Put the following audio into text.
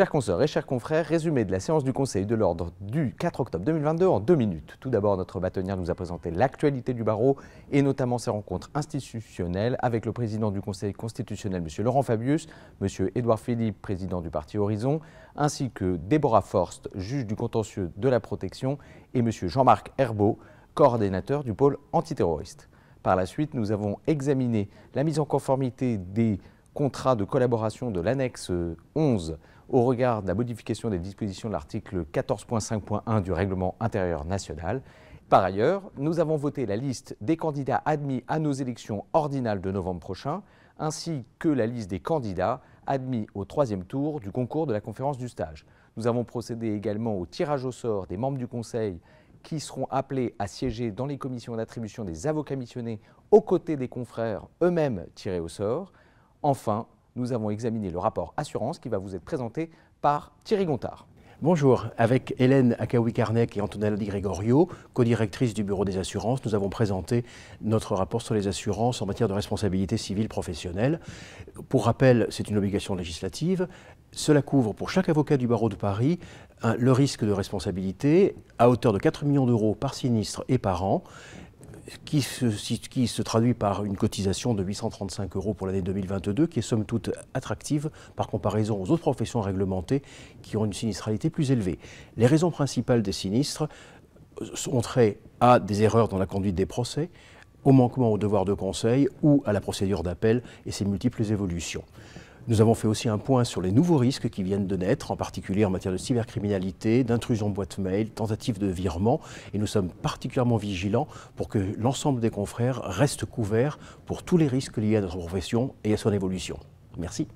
Chers consoeurs et chers confrères, résumé de la séance du Conseil de l'ordre du 4 octobre 2022 en deux minutes. Tout d'abord, notre bâtonnière nous a présenté l'actualité du barreau et notamment ses rencontres institutionnelles avec le président du Conseil constitutionnel, M. Laurent Fabius, M. Edouard Philippe, président du Parti Horizon, ainsi que Déborah Forst, juge du contentieux de la protection, et M. Jean-Marc Herbeau, coordinateur du pôle antiterroriste. Par la suite, nous avons examiné la mise en conformité des contrat de collaboration de l'annexe 11 au regard de la modification des dispositions de l'article 14.5.1 du règlement intérieur national. Par ailleurs, nous avons voté la liste des candidats admis à nos élections ordinales de novembre prochain, ainsi que la liste des candidats admis au troisième tour du concours de la conférence du stage. Nous avons procédé également au tirage au sort des membres du Conseil qui seront appelés à siéger dans les commissions d'attribution des avocats missionnés aux côtés des confrères eux-mêmes tirés au sort. Enfin, nous avons examiné le rapport assurance qui va vous être présenté par Thierry Gontard. Bonjour, avec Hélène akaoui karnec et Antonella Di Gregorio, co-directrice du Bureau des assurances, nous avons présenté notre rapport sur les assurances en matière de responsabilité civile professionnelle. Pour rappel, c'est une obligation législative. Cela couvre pour chaque avocat du barreau de Paris le risque de responsabilité à hauteur de 4 millions d'euros par sinistre et par an qui se, traduit par une cotisation de 835 euros pour l'année 2022, qui est somme toute attractive par comparaison aux autres professions réglementées qui ont une sinistralité plus élevée. Les raisons principales des sinistres sont euh, trait à des erreurs dans la conduite des procès, au manquement au devoir de conseil ou à la procédure d'appel et ses multiples évolutions. Nous avons fait aussi un point sur les nouveaux risques qui viennent de naître, en particulier en matière de cybercriminalité, d'intrusion boîte mail, tentative de virement. Et nous sommes particulièrement vigilants pour que l'ensemble des confrères reste couverts pour tous les risques liés à notre profession et à son évolution. Merci.